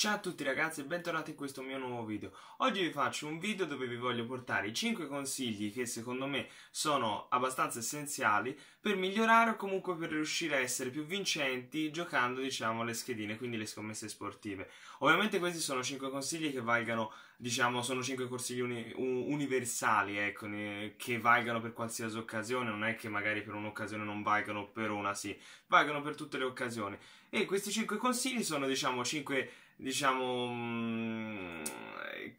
Ciao a tutti ragazzi e bentornati in questo mio nuovo video. Oggi vi faccio un video dove vi voglio portare i 5 consigli che secondo me sono abbastanza essenziali per migliorare o comunque per riuscire a essere più vincenti giocando diciamo le schedine, quindi le scommesse sportive. Ovviamente questi sono 5 consigli che valgano, diciamo, sono 5 consigli uni universali, ecco, che valgano per qualsiasi occasione, non è che magari per un'occasione non valgano, per una sì, valgano per tutte le occasioni. E questi 5 consigli sono diciamo 5 diciamo, mm,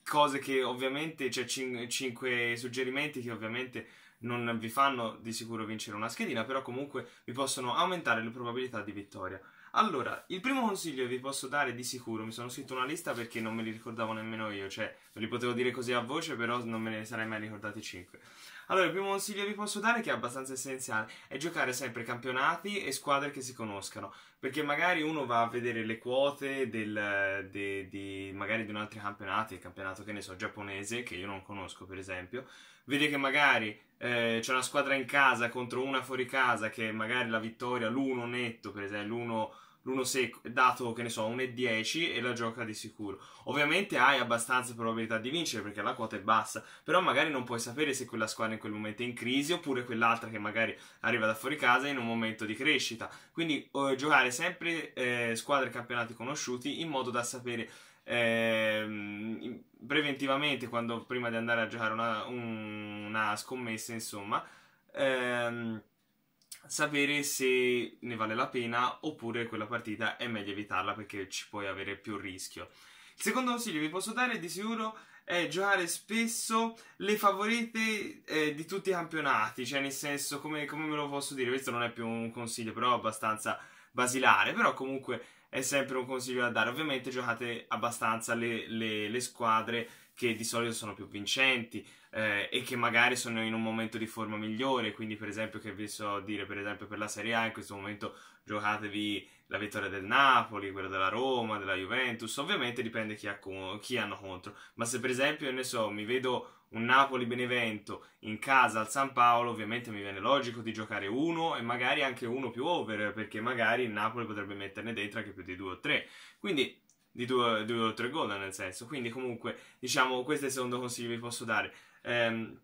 cose che ovviamente, cioè 5 suggerimenti che ovviamente non vi fanno di sicuro vincere una schedina, però comunque vi possono aumentare le probabilità di vittoria. Allora, il primo consiglio che vi posso dare di sicuro, mi sono scritto una lista perché non me li ricordavo nemmeno io, cioè ve li potevo dire così a voce, però non me ne sarei mai ricordati 5. Allora, il primo consiglio che vi posso dare, che è abbastanza essenziale, è giocare sempre campionati e squadre che si conoscano. Perché magari uno va a vedere le quote del, de, de, magari di un altro campionato, il campionato che ne so, giapponese, che io non conosco per esempio, vede che magari eh, c'è una squadra in casa contro una fuori casa che magari la vittoria, l'uno netto, per esempio, l'uno l'uno secco, dato che ne so, un e e la gioca di sicuro. Ovviamente hai abbastanza probabilità di vincere perché la quota è bassa, però magari non puoi sapere se quella squadra in quel momento è in crisi oppure quell'altra che magari arriva da fuori casa in un momento di crescita. Quindi eh, giocare sempre eh, squadre e campionati conosciuti in modo da sapere eh, preventivamente quando prima di andare a giocare una, una scommessa, insomma. Ehm, sapere se ne vale la pena oppure quella partita è meglio evitarla perché ci puoi avere più rischio. Il secondo consiglio che vi posso dare di sicuro è giocare spesso le favorite eh, di tutti i campionati, cioè nel senso, come, come me lo posso dire, questo non è più un consiglio, però abbastanza basilare, però comunque è sempre un consiglio da dare. Ovviamente giocate abbastanza le, le, le squadre che di solito sono più vincenti eh, e che magari sono in un momento di forma migliore, quindi per esempio che vi so dire per esempio per la Serie A in questo momento giocatevi la vittoria del Napoli, quella della Roma, della Juventus, ovviamente dipende chi, ha con, chi hanno contro, ma se per esempio ne so, mi vedo un Napoli-Benevento in casa al San Paolo, ovviamente mi viene logico di giocare uno e magari anche uno più over, perché magari il Napoli potrebbe metterne dentro anche più di due o tre, quindi di due, due o tre gol, nel senso. Quindi, comunque, diciamo, questo è il secondo consiglio che vi posso dare. Ehm,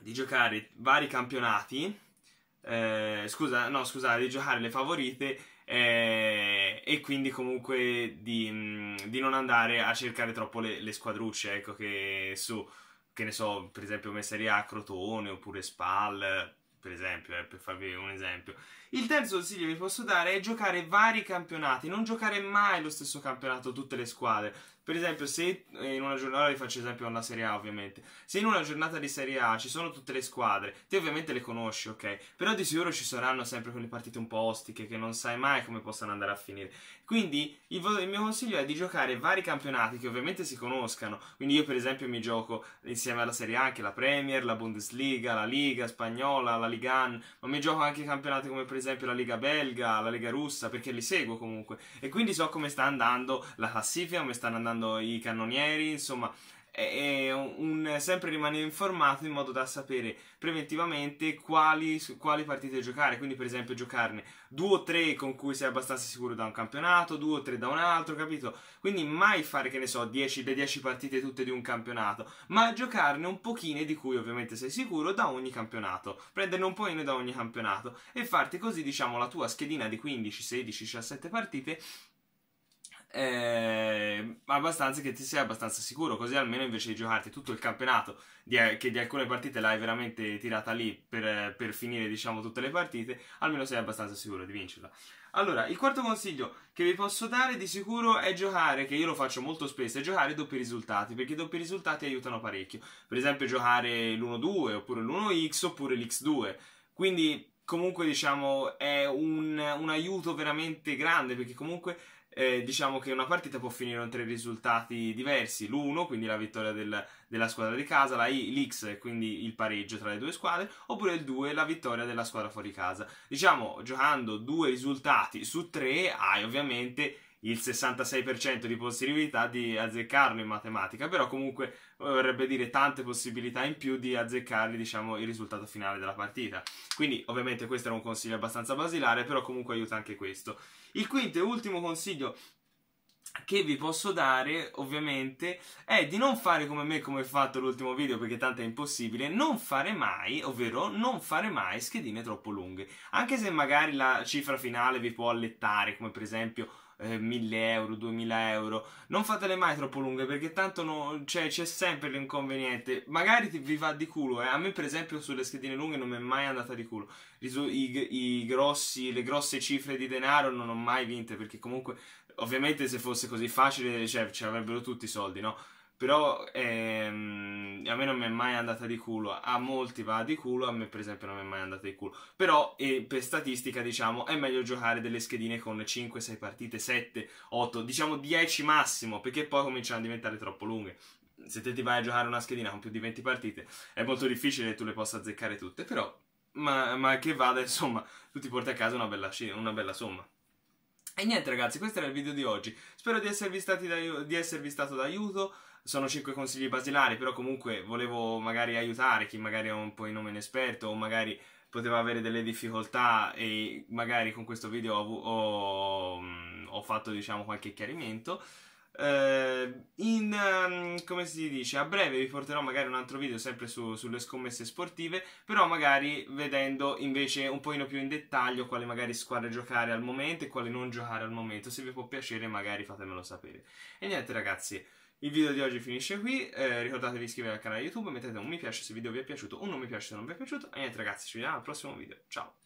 di giocare vari campionati, eh, scusa, no, scusate, di giocare le favorite eh, e quindi comunque di, mm, di, non andare a cercare troppo le, le, squadrucce, ecco, che su, che ne so, per esempio Messeria Crotone oppure Spal, per esempio, eh, per farvi un esempio. Il terzo consiglio che vi posso dare è giocare vari campionati, non giocare mai lo stesso campionato tutte le squadre. Per esempio, se in una giornata, vi faccio esempio alla Serie A ovviamente, se in una giornata di Serie A ci sono tutte le squadre, te ovviamente le conosci, ok? Però di sicuro ci saranno sempre quelle partite un po' ostiche che non sai mai come possano andare a finire. Quindi il, il mio consiglio è di giocare vari campionati che ovviamente si conoscano. Quindi io per esempio mi gioco insieme alla Serie A anche la Premier, la Bundesliga, la Liga spagnola, la Ligan, ma mi gioco anche campionati come per esempio la Lega belga, la Lega russa, perché li seguo comunque. E quindi so come sta andando la classifica, come stanno andando i cannonieri, insomma, e, e un, sempre rimanere informato in modo da sapere preventivamente quali, su quali partite giocare, quindi per esempio giocarne due o tre con cui sei abbastanza sicuro da un campionato, due o tre da un altro, capito? Quindi mai fare, che ne so, dieci, le 10 partite tutte di un campionato, ma giocarne un pochino di cui ovviamente sei sicuro da ogni campionato, prenderne un po' da ogni campionato e farti così diciamo la tua schedina di 15, 16, 17 partite eh, abbastanza che ti sei abbastanza sicuro, così almeno invece di giocarti tutto il campionato, di, eh, che di alcune partite l'hai veramente tirata lì per, per, finire diciamo tutte le partite, almeno sei abbastanza sicuro di vincerla. Allora, il quarto consiglio che vi posso dare di sicuro è giocare, che io lo faccio molto spesso, è giocare doppi risultati, perché i doppi risultati aiutano parecchio. Per esempio giocare l'1-2, oppure l'1x, oppure l'x2. Quindi comunque diciamo è un, un, aiuto veramente grande perché comunque eh, diciamo che una partita può finire con tre risultati diversi, l'1, quindi la vittoria del, della squadra di casa, la I, l'X, quindi il pareggio tra le due squadre, oppure il 2, la vittoria della squadra fuori casa. Diciamo, giocando due risultati su tre, hai ovviamente il 66% di possibilità di azzeccarlo in matematica, però comunque eh, vorrebbe dire tante possibilità in più di azzeccare diciamo, il risultato finale della partita. Quindi ovviamente questo era un consiglio abbastanza basilare, però comunque aiuta anche questo. Il quinto e ultimo consiglio che vi posso dare ovviamente è di non fare come me come ho fatto l'ultimo video perché tanto è impossibile non fare mai ovvero non fare mai schedine troppo lunghe anche se magari la cifra finale vi può allettare come per esempio 1000 eh, euro, 2000 euro. Non fatele mai troppo lunghe perché tanto no, cioè, c'è sempre l'inconveniente. Magari ti, vi va di culo, eh. a me per esempio sulle schedine lunghe non mi è mai andata di culo. I, i grossi, le grosse cifre di denaro non ho mai vinte perché comunque ovviamente se fosse così facile cioè, ci avrebbero tutti i soldi, no? però ehm, a me non mi è mai andata di culo, a molti va di culo, a me per esempio non mi è mai andata di culo, però eh, per statistica diciamo è meglio giocare delle schedine con 5-6 partite, 7, 8, diciamo 10 massimo, perché poi cominciano a diventare troppo lunghe. Se te ti vai a giocare una schedina con più di 20 partite è molto difficile che tu le possa azzeccare tutte, però ma, ma, che vada insomma, tu ti porti a casa una bella, una bella somma. E niente ragazzi, questo era il video di oggi, spero di esservi, stati di esservi stato d'aiuto sono 5 consigli basilari, però comunque volevo magari aiutare chi magari è un po' in nome inesperto o magari poteva avere delle difficoltà e magari con questo video ho, ho, mm, ho fatto diciamo qualche chiarimento. Uh, in, um, come si dice, a breve vi porterò magari un altro video sempre su, sulle scommesse sportive, però magari vedendo invece un po' più in dettaglio quale magari squadre giocare al momento e quale non giocare al momento, se vi può piacere magari fatemelo sapere. E niente ragazzi, il video di oggi finisce qui, eh, ricordatevi di iscrivervi al canale YouTube, mettete un mi piace se il video vi è piaciuto o non mi piace se non vi è piaciuto, e niente ragazzi, ci vediamo al prossimo video, ciao!